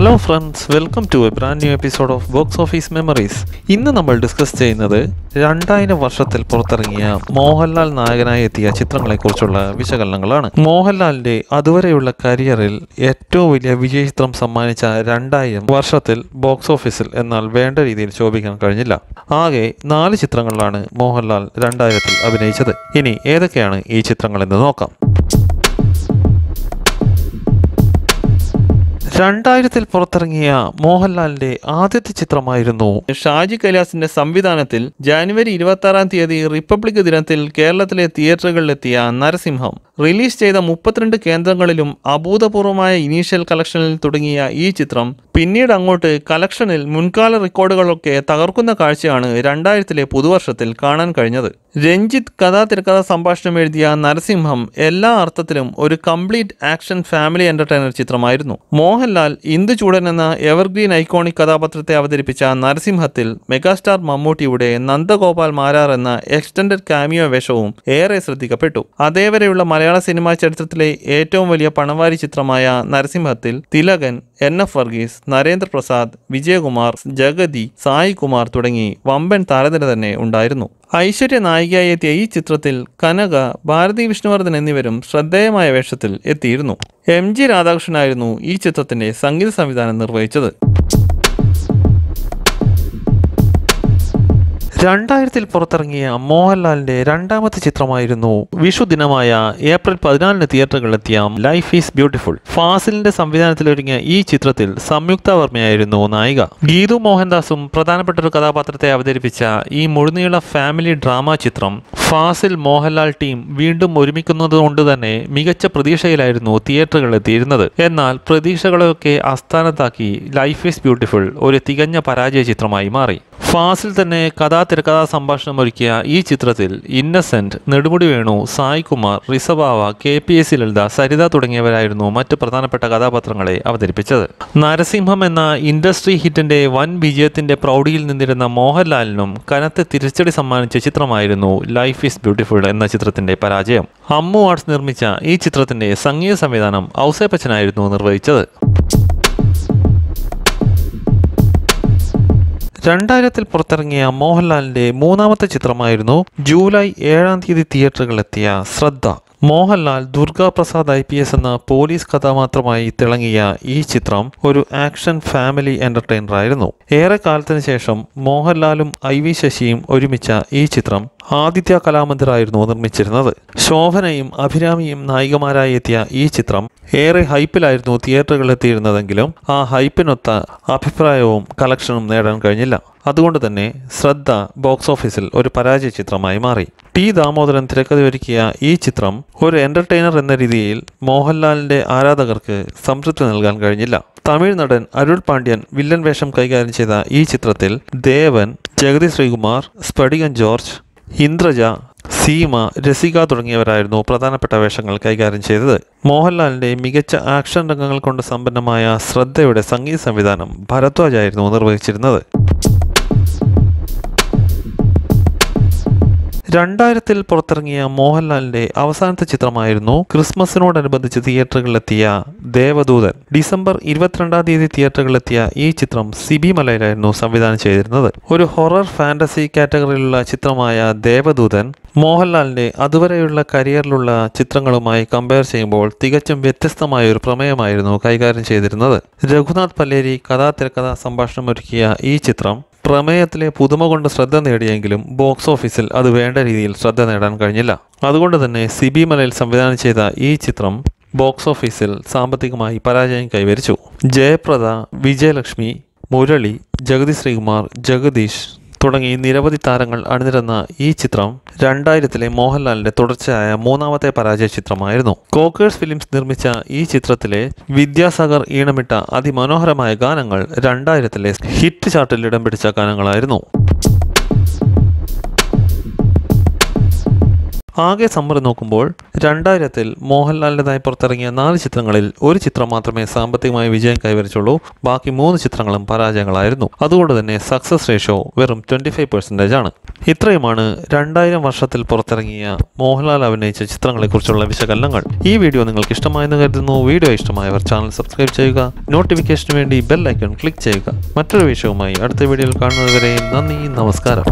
hello friends welcome to a brand new episode of box office memories ഇന്ന് നമ്മൾ discuss ചെയ്യുന്നത് രണ്ടായിരം വർഷത്തിൽ പുറത്തിറങ്ങിയ മോഹൻലാൽ നായകനായി എത്തിയ ചിത്രങ്ങളെക്കുറിച്ചുള്ള വിശകലനങ്ങളാണ് മോഹൻലാലിൻ്റെ അതുവരെയുള്ള കരിയറിൽ ഏറ്റവും വലിയ വിജയചിത്രം സമ്മാനിച്ച രണ്ടായിരം വർഷത്തിൽ ബോക്സ് ഓഫീസിൽ എന്നാൽ വേണ്ട രീതിയിൽ ശോഭിക്കാൻ കഴിഞ്ഞില്ല ആകെ നാല് ചിത്രങ്ങളിലാണ് മോഹൻലാൽ രണ്ടായിരത്തിൽ അഭിനയിച്ചത് ഇനി ഏതൊക്കെയാണ് ഈ ചിത്രങ്ങളെന്ന് നോക്കാം രണ്ടായിരത്തിൽ പുറത്തിറങ്ങിയ മോഹൻലാലിന്റെ ആദ്യത്തെ ചിത്രമായിരുന്നു ഷാജി കൈലാസിന്റെ സംവിധാനത്തിൽ ജാനുവരി ഇരുപത്തി ആറാം തീയതി റിപ്പബ്ലിക് ദിനത്തിൽ കേരളത്തിലെ തിയേറ്ററുകളിലെത്തിയ നരസിംഹം റിലീസ് ചെയ്ത മുപ്പത്തിരണ്ട് കേന്ദ്രങ്ങളിലും അഭൂതപൂർവമായ ഇനീഷ്യൽ കളക്ഷനിൽ തുടങ്ങിയ ഈ ചിത്രം പിന്നീട് അങ്ങോട്ട് കളക്ഷനിൽ മുൻകാല റെക്കോർഡുകളൊക്കെ തകർക്കുന്ന കാഴ്ചയാണ് രണ്ടായിരത്തിലെ പുതുവർഷത്തിൽ കാണാൻ കഴിഞ്ഞത് രഞ്ജിത്ത് കഥാ തിരക്കഥ സംഭാഷണം എഴുതിയ നരസിംഹം എല്ലാ അർത്ഥത്തിലും ഒരു കംപ്ലീറ്റ് ആക്ഷൻ ഫാമിലി എന്റർടൈനർ ചിത്രമായിരുന്നു മോഹൻലാൽ ചൂടൻ എന്ന എവർഗ്രീൻ ഐക്കോണിക് കഥാപാത്രത്തെ അവതരിപ്പിച്ച നരസിംഹത്തിൽ മെഗാസ്റ്റാർ മമ്മൂട്ടിയുടെ നന്ദഗോപാൽ മാരാർ എന്ന എക്സ്റ്റൻഡഡ് കാമിയോ വേഷവും ഏറെ ശ്രദ്ധിക്കപ്പെട്ടു അതേവരെയുള്ള മലയാള സിനിമാ ചരിത്രത്തിലെ ഏറ്റവും വലിയ പണവാരി ചിത്രമായ നരസിംഹത്തിൽ തിലകൻ എൻ എഫ് വർഗീസ് നരേന്ദ്രപ്രസാദ് വിജയകുമാർ ജഗതി സായികുമാർ തുടങ്ങി വമ്പൻ താരനിര തന്നെ ഉണ്ടായിരുന്നു ഐശ്വര്യ നായികയായി എത്തിയ ഈ ചിത്രത്തിൽ കനക ഭാരതി വിഷ്ണുവർദ്ധൻ എന്നിവരും ശ്രദ്ധേയമായ വേഷത്തിൽ എത്തിയിരുന്നു എം ജി രാധാകൃഷ്ണനായിരുന്നു ഈ ചിത്രത്തിന്റെ സംഗീത സംവിധാനം നിർവഹിച്ചത് രണ്ടായിരത്തിൽ പുറത്തിറങ്ങിയ മോഹൻലാലിന്റെ രണ്ടാമത്തെ ചിത്രമായിരുന്നു വിഷു ദിനമായ ഏപ്രിൽ പതിനാലിന് തിയേറ്ററുകളിലെത്തിയ ലൈഫ് ഈസ് ബ്യൂട്ടിഫുൾ ഫാസിലിന്റെ സംവിധാനത്തിലൊരുങ്ങിയ ഈ ചിത്രത്തിൽ സംയുക്ത വർമ്മയായിരുന്നു നായിക ഗീതു മോഹൻദാസും പ്രധാനപ്പെട്ട ഒരു കഥാപാത്രത്തെ അവതരിപ്പിച്ച ഈ മുഴുനീള ഫാമിലി ഡ്രാമ ചിത്രം ഫാസിൽ മോഹൻലാൽ ടീം വീണ്ടും ഒരുമിക്കുന്നതുകൊണ്ട് തന്നെ മികച്ച പ്രതീക്ഷയിലായിരുന്നു തിയേറ്ററുകളിലെത്തിയിരുന്നത് എന്നാൽ പ്രതീക്ഷകളെയൊക്കെ അസ്ഥാനത്താക്കി ലൈഫ് ഈസ് ബ്യൂട്ടിഫുൾ ഒരു തികഞ്ഞ പരാജയ ചിത്രമായി മാറി ഫാസിൽ തന്നെ കഥാ തിരക്കഥാ സംഭാഷണം ഒരുക്കിയ ഈ ചിത്രത്തിൽ Innocent Nedumudi Venu Saikumar Rizabawa K P S Lalitha Saritha തുടങ്ങിയവരായിരുന്നു മറ്റ് പ്രധാനപ്പെട്ട കഥാപാത്രങ്ങളെ അവതരിപ്പിച്ചത് നരസിംഹം എന്ന ഇൻഡസ്ട്രി ഹിറ്റിന്റെ വൻ വിജയത്തിന്റെ പ്രൗഢിയിൽ നിന്നിരുന്ന മോഹൻലാലിനും കനത്ത് തിരിച്ചടി സമ്മാനിച്ച ചിത്രമായിരുന്നു ലൈഫ് ഈസ് ബ്യൂട്ടിഫുൾ എന്ന ചിത്രത്തിന്റെ പരാജയം അമ്മു ആർട്സ് നിർമ്മിച്ച ഈ ചിത്രത്തിന്റെ സംഗീത സംവിധാനം ഔസേപ്പച്ചനായിരുന്നു നിർവഹിച്ചത് രണ്ടായിരത്തിൽ പുറത്തിറങ്ങിയ മോഹൻലാലിൻ്റെ മൂന്നാമത്തെ ചിത്രമായിരുന്നു ജൂലൈ ഏഴാം തീയതി തിയേറ്ററുകളിലെത്തിയ Shraddha Mohanlal Durgaprasad I P S എന്ന പോലീസ് കഥാപാത്രമായി തിളങ്ങിയ ഈ ചിത്രം ഒരു ആക്ഷൻ ഫാമിലി ആയിരുന്നു ഏറെ കാലത്തിന് ശേഷം മോഹൻലാലും ഐ വി ശശിയും ഒരുമിച്ച ഈ ചിത്രം ആദിത്യ കലാമന്ദിറായിരുന്നു നിർമ്മിച്ചിരുന്നത് ശോഭനയും അഭിരാമിയും നായികമാരായി എത്തിയ ഈ ചിത്രം ഏറെ ഹൈപ്പിലായിരുന്നു തിയേറ്ററുകളിൽ എത്തിയിരുന്നതെങ്കിലും ആ ഹൈപ്പിനൊത്ത അഭിപ്രായവും കളക്ഷനും നേടാൻ കഴിഞ്ഞില്ല അതുകൊണ്ട് തന്നെ ശ്രദ്ധ ബോക്സ് ഓഫീസിൽ ഒരു പരാജയ ചിത്രമായി മാറി ടി ദാമോദരൻ തിരക്കഥ ഒരുക്കിയ ഈ ചിത്രം ഒരു എൻ്റർടൈനർ എന്ന രീതിയിൽ മോഹൻലാലിൻ്റെ ആരാധകർക്ക് സംതൃപ്തി നൽകാൻ കഴിഞ്ഞില്ല തമിഴ് നടൻ അരുൾ പാണ്ഡ്യൻ വില്ലൻ വേഷം കൈകാര്യം ചെയ്ത ഈ ചിത്രത്തിൽ ദേവൻ ജഗതി ശ്രീകുമാർ സ്പടികൻ ജോർജ് ഇന്ദ്രജ സീമ രസിക തുടങ്ങിയവരായിരുന്നു പ്രധാനപ്പെട്ട വേഷങ്ങൾ കൈകാര്യം ചെയ്തത് മോഹൻലാലിൻ്റെ മികച്ച ആക്ഷൻ രംഗങ്ങൾ കൊണ്ട് സമ്പന്നമായ ശ്രദ്ധയുടെ സംഗീത സംവിധാനം ഭരദ്വാജായിരുന്നു നിർവഹിച്ചിരുന്നത് രണ്ടായിരത്തിൽ പുറത്തിറങ്ങിയ മോഹൻലാലിന്റെ അവസാനത്തെ ചിത്രമായിരുന്നു ക്രിസ്മസിനോടനുബന്ധിച്ച് തിയേറ്ററുകളിലെത്തിയ ദേവദൂതൻ ഡിസംബർ ഇരുപത്തിരണ്ടാം തീയതി തിയേറ്ററുകളിലെത്തിയ ഈ ചിത്രം സിബി മലയിലായിരുന്നു സംവിധാനം ചെയ്തിരുന്നത് ഒരു ഹൊറർ ഫാന്റസി കാറ്റഗറിയിലുള്ള ചിത്രമായ ദേവദൂതൻ മോഹൻലാലിന്റെ അതുവരെയുള്ള കരിയറിലുള്ള ചിത്രങ്ങളുമായി കമ്പയർ ചെയ്യുമ്പോൾ തികച്ചും വ്യത്യസ്തമായ ഒരു പ്രമേയമായിരുന്നു കൈകാര്യം ചെയ്തിരുന്നത് രഘുനാഥ് പല്ലേരി സംഭാഷണം ഒരുക്കിയ ഈ ചിത്രം പ്രമേയത്തിലെ പുതുമ കൊണ്ട് ശ്രദ്ധ നേടിയെങ്കിലും ബോക്സ് ഓഫീസിൽ അത് വേണ്ട രീതിയിൽ ശ്രദ്ധ നേടാൻ കഴിഞ്ഞില്ല അതുകൊണ്ട് തന്നെ സിബി മലയിൽ സംവിധാനം ചെയ്ത ഈ ചിത്രം ബോക്സ് ഓഫീസിൽ സാമ്പത്തികമായി പരാജയം കൈവരിച്ചു ജയപ്രദ വിജയലക്ഷ്മി മുരളി ജഗതി ശ്രീകുമാർ ജഗദീഷ് തുടങ്ങി നിരവധി താരങ്ങൾ അണിനിരന്ന ഈ ചിത്രം രണ്ടായിരത്തിലെ മോഹൻലാലിന്റെ തുടർച്ചയായ മൂന്നാമത്തെ പരാജയ ചിത്രമായിരുന്നു കോക്കേഴ്സ് ഫിലിംസ് നിർമ്മിച്ച ഈ ചിത്രത്തിലെ വിദ്യാസാഗർ ഈണമിട്ട അതിമനോഹരമായ ഗാനങ്ങൾ രണ്ടായിരത്തിലെ ഹിറ്റ് ചാർട്ടിൽ ഇടം പിടിച്ച ഗാനങ്ങളായിരുന്നു ആകെ സമ്മറി നോക്കുമ്പോൾ രണ്ടായിരത്തിൽ മോഹൻലാലിൻ്റെതായി പുറത്തിറങ്ങിയ നാല് ചിത്രങ്ങളിൽ ഒരു ചിത്രം മാത്രമേ സാമ്പത്തികമായി വിജയം കൈവരിച്ചുള്ളൂ ബാക്കി മൂന്ന് ചിത്രങ്ങളും പരാജയങ്ങളായിരുന്നു അതുകൊണ്ട് തന്നെ സക്സസ് റേഷ്യോ വെറും ട്വൻറ്റി ഫൈവ് പെർസെൻറ്റേജ് ആണ് ഇത്രയുമാണ് രണ്ടായിരം വർഷത്തിൽ പുറത്തിറങ്ങിയ മോഹൻലാൽ അഭിനയിച്ച ചിത്രങ്ങളെക്കുറിച്ചുള്ള വിശകലനങ്ങൾ ഈ വീഡിയോ നിങ്ങൾക്ക് ഇഷ്ടമായെന്ന് കരുതുന്നു വീഡിയോ ഇഷ്ടമായവർ ചാനൽ സബ്സ്ക്രൈബ് ചെയ്യുക നോട്ടിഫിക്കേഷന് വേണ്ടി ബെൽ ഐക്കൺ ക്ലിക്ക് ചെയ്യുക മറ്റൊരു വിഷയവുമായി അടുത്ത വീഡിയോയിൽ കാണുന്നതുവരെയും നന്ദി നമസ്കാരം